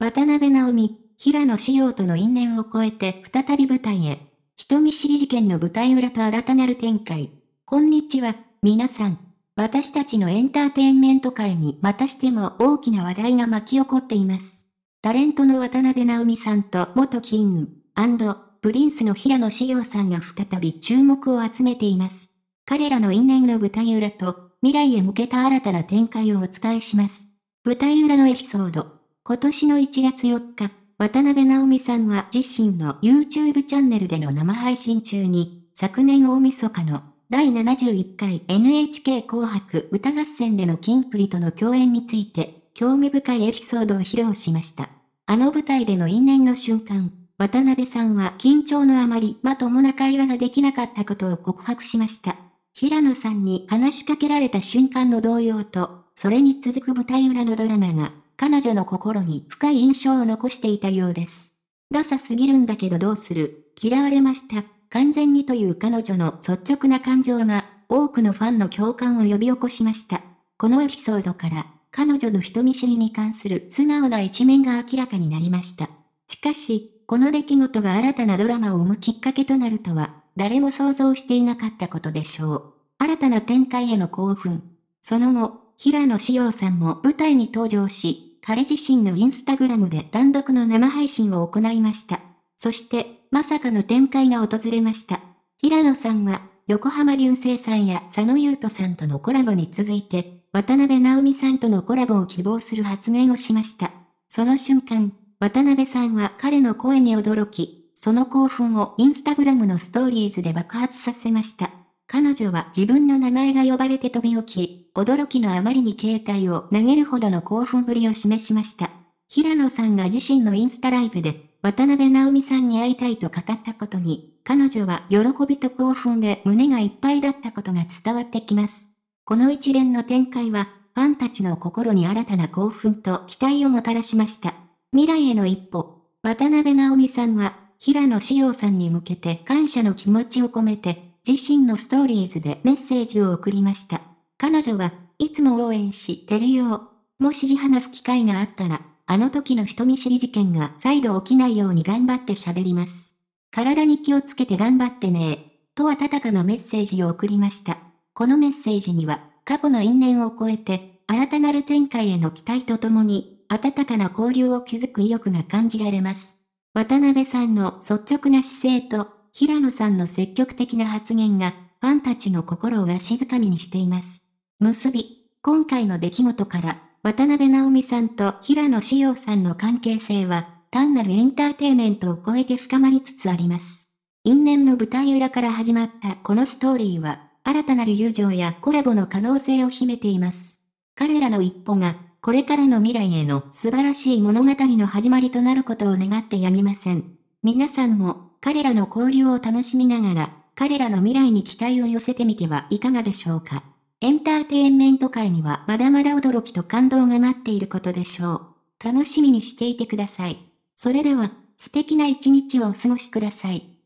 渡辺直美、平野紫耀との因縁を超えて再び舞台へ。人見知り事件の舞台裏と新たなる展開。こんにちは、皆さん。私たちのエンターテインメント界にまたしても大きな話題が巻き起こっています。タレントの渡辺直美さんと元キングプリンスの平野紫耀さんが再び注目を集めています。彼らの因縁の舞台裏と未来へ向けた新たな展開をお伝えします。舞台裏のエピソード。今年の1月4日、渡辺直美さんは自身の YouTube チャンネルでの生配信中に、昨年大晦日の第71回 NHK 紅白歌合戦でのキンプリとの共演について、興味深いエピソードを披露しました。あの舞台での因縁の瞬間、渡辺さんは緊張のあまりまともな会話ができなかったことを告白しました。平野さんに話しかけられた瞬間の動揺と、それに続く舞台裏のドラマが彼女の心に深い印象を残していたようです。ダサすぎるんだけどどうする嫌われました。完全にという彼女の率直な感情が、多くのファンの共感を呼び起こしました。このエピソードから、彼女の人見知りに関する素直な一面が明らかになりました。しかし、この出来事が新たなドラマを生むきっかけとなるとは、誰も想像していなかったことでしょう。新たな展開への興奮。その後、平野紫耀さんも舞台に登場し、彼自身のインスタグラムで単独の生配信を行いました。そして、まさかの展開が訪れました。平野さんは、横浜流星さんや佐野優斗さんとのコラボに続いて、渡辺直美さんとのコラボを希望する発言をしました。その瞬間、渡辺さんは彼の声に驚き、その興奮をインスタグラムのストーリーズで爆発させました。彼女は自分の名前が呼ばれて飛び起き、驚きのあまりに携帯を投げるほどの興奮ぶりを示しました。平野さんが自身のインスタライブで、渡辺直美さんに会いたいと語ったことに、彼女は喜びと興奮で胸がいっぱいだったことが伝わってきます。この一連の展開は、ファンたちの心に新たな興奮と期待をもたらしました。未来への一歩、渡辺直美さんは、平野紫耀さんに向けて感謝の気持ちを込めて、自身のストーリーズでメッセージを送りました。彼女はいつも応援してるよ。もし話す機会があったら、あの時の人見知り事件が再度起きないように頑張って喋ります。体に気をつけて頑張ってねと温かなメッセージを送りました。このメッセージには、過去の因縁を超えて、新たなる展開への期待とともに、温かな交流を築く意欲が感じられます。渡辺さんの率直な姿勢と、平野さんの積極的な発言が、ファンたちの心をわしづかみにしています。結び、今回の出来事から、渡辺直美さんと平野紫耀さんの関係性は、単なるエンターテイメントを超えて深まりつつあります。因縁の舞台裏から始まったこのストーリーは、新たなる友情やコラボの可能性を秘めています。彼らの一歩が、これからの未来への素晴らしい物語の始まりとなることを願ってやみません。皆さんも、彼らの交流を楽しみながら、彼らの未来に期待を寄せてみてはいかがでしょうか。エンターテインメント界にはまだまだ驚きと感動が待っていることでしょう。楽しみにしていてください。それでは、素敵な一日をお過ごしください。